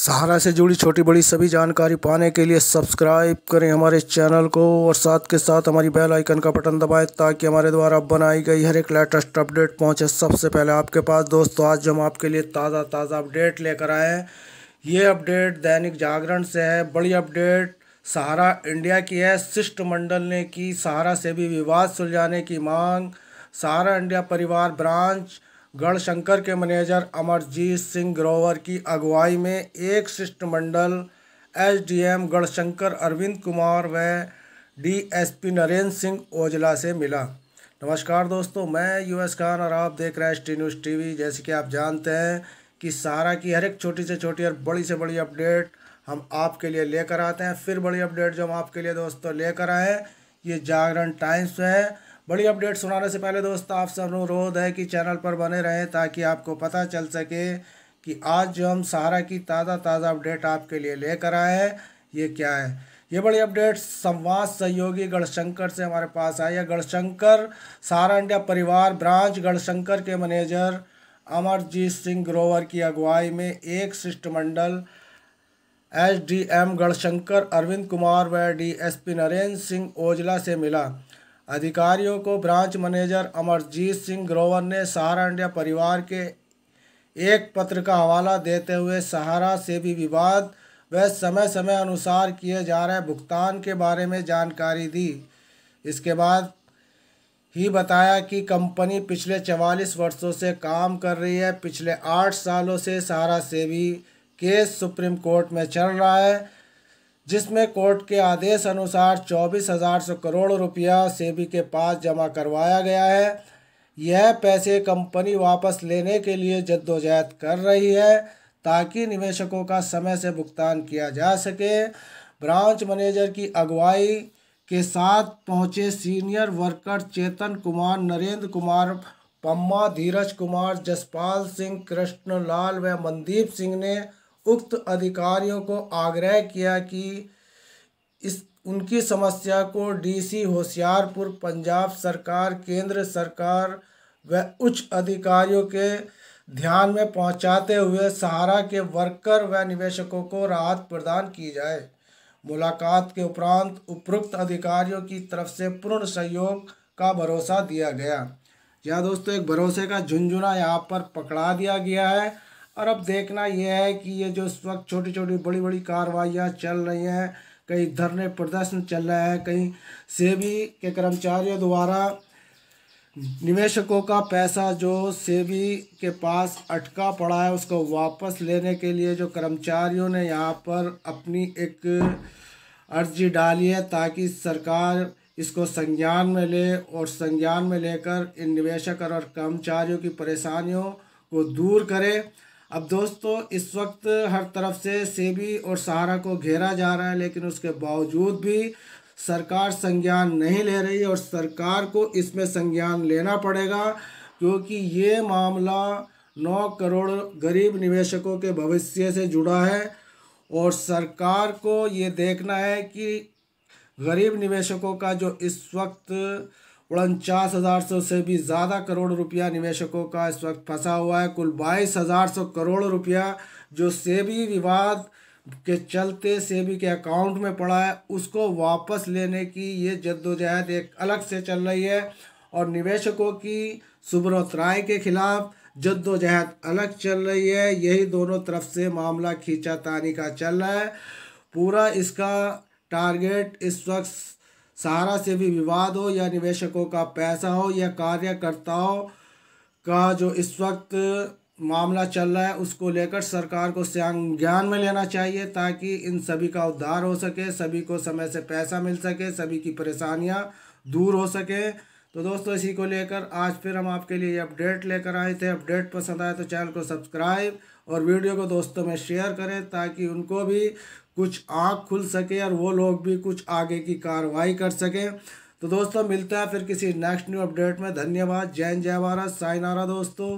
सहारा से जुड़ी छोटी बड़ी सभी जानकारी पाने के लिए सब्सक्राइब करें हमारे चैनल को और साथ के साथ हमारी बेल आइकन का बटन दबाएं ताकि हमारे द्वारा बनाई गई हर एक लेटेस्ट अपडेट पहुंचे सबसे पहले आपके पास दोस्तों आज हम आपके लिए ताज़ा ताज़ा अपडेट लेकर आए हैं ये अपडेट दैनिक जागरण से है बड़ी अपडेट सहारा इंडिया की है शिष्टमंडल ने की सहारा से भी विवाद सुलझाने की मांग सहारा इंडिया परिवार ब्रांच गढ़शंकर के मैनेजर अमरजीत सिंह ग्रोवर की अगुवाई में एक शिष्टमंडल एसडीएम गढ़शंकर अरविंद कुमार व डीएसपी नरेंद्र सिंह ओजला से मिला नमस्कार दोस्तों मैं यूएस खान और आप देख रहे हैं एस न्यूज़ टीवी जैसे कि आप जानते हैं कि सारा की हर एक छोटी से छोटी और बड़ी से बड़ी अपडेट हम आपके लिए लेकर आते हैं फिर बड़ी अपडेट जो हम आपके लिए दोस्तों लेकर आए ये जागरण टाइम्स है बड़ी अपडेट सुनाने से पहले दोस्तों आप सब अनुरोध है कि चैनल पर बने रहें ताकि आपको पता चल सके कि आज जो हम सहारा की ताज़ा ताज़ा अपडेट आपके लिए लेकर आए हैं ये क्या है ये बड़ी अपडेट संवाद सहयोगी गढ़शंकर से हमारे पास आई है गढ़शंकर सहारा इंडिया परिवार ब्रांच गढ़शंकर के मैनेजर अमरजीत सिंह ग्रोवर की अगुवाई में एक शिष्टमंडल एसडीएम गढ़शंकर अरविंद कुमार व डी पी नरेंद्र सिंह ओजला से मिला अधिकारियों को ब्रांच मैनेजर अमरजीत सिंह ग्रोवर ने सहारा परिवार के एक पत्र का हवाला देते हुए सहारा से भी विवाद व समय समय अनुसार किए जा रहे भुगतान के बारे में जानकारी दी इसके बाद ही बताया कि कंपनी पिछले 44 वर्षों से काम कर रही है पिछले आठ सालों से सहारा सेवी केस सुप्रीम कोर्ट में चल रहा है जिसमें कोर्ट के आदेश अनुसार चौबीस हज़ार सौ करोड़ रुपया सेबी के पास जमा करवाया गया है यह पैसे कंपनी वापस लेने के लिए जद्दोजहद कर रही है ताकि निवेशकों का समय से भुगतान किया जा सके ब्रांच मैनेजर की अगुवाई के साथ पहुंचे सीनियर वर्कर चेतन कुमार नरेंद्र कुमार पम्मा धीरज कुमार जसपाल सिंह कृष्णलाल व मनदीप सिंह ने उक्त अधिकारियों को आग्रह किया कि इस उनकी समस्या को डीसी होशियारपुर पंजाब सरकार केंद्र सरकार व उच्च अधिकारियों के ध्यान में पहुंचाते हुए सहारा के वर्कर व निवेशकों को राहत प्रदान की जाए मुलाकात के उपरांत उपरोक्त अधिकारियों की तरफ से पूर्ण सहयोग का भरोसा दिया गया यह दोस्तों एक भरोसे का झुंझुना यहाँ पर पकड़ा दिया गया है और अब देखना यह है कि ये जो इस वक्त छोटी छोटी बड़ी बड़ी कार्रवाइयाँ चल रही हैं कहीं धरने प्रदर्शन चल रहे हैं कहीं सेबी के कर्मचारियों द्वारा निवेशकों का पैसा जो सेबी के पास अटका पड़ा है उसको वापस लेने के लिए जो कर्मचारियों ने यहाँ पर अपनी एक अर्जी डाली है ताकि सरकार इसको संज्ञान में ले और संज्ञान में लेकर इन निवेशक और कर्मचारियों की परेशानियों को दूर करे अब दोस्तों इस वक्त हर तरफ से सेबी और सहारा को घेरा जा रहा है लेकिन उसके बावजूद भी सरकार संज्ञान नहीं ले रही और सरकार को इसमें संज्ञान लेना पड़ेगा क्योंकि ये मामला नौ करोड़ गरीब निवेशकों के भविष्य से जुड़ा है और सरकार को ये देखना है कि गरीब निवेशकों का जो इस वक्त उनचास हज़ार सौ से भी ज़्यादा करोड़ रुपया निवेशकों का इस वक्त फंसा हुआ है कुल बाईस हज़ार सौ करोड़ रुपया जो सेबी विवाद के चलते सेबी के अकाउंट में पड़ा है उसको वापस लेने की ये जद्दोजहद एक अलग से चल रही है और निवेशकों की सुब्रत राय के खिलाफ जद्दोजहद अलग चल रही है यही दोनों तरफ से मामला तानी का चल रहा है पूरा इसका टारगेट इस वक्त सहारा से भी विवाद हो या निवेशकों का पैसा हो या कार्यकर्ताओं का जो इस वक्त मामला चल रहा है उसको लेकर सरकार को संज्ञान में लेना चाहिए ताकि इन सभी का उद्धार हो सके सभी को समय से पैसा मिल सके सभी की परेशानियां दूर हो सके तो दोस्तों इसी को लेकर आज फिर हम आपके लिए अपडेट लेकर आए थे अपडेट पसंद आए तो चैनल को सब्सक्राइब और वीडियो को दोस्तों में शेयर करें ताकि उनको भी कुछ आँख खुल सके और वो लोग भी कुछ आगे की कार्रवाई कर सकें तो दोस्तों मिलते हैं फिर किसी नेक्स्ट न्यू अपडेट में धन्यवाद जैन जय भारत साइनारा दोस्तों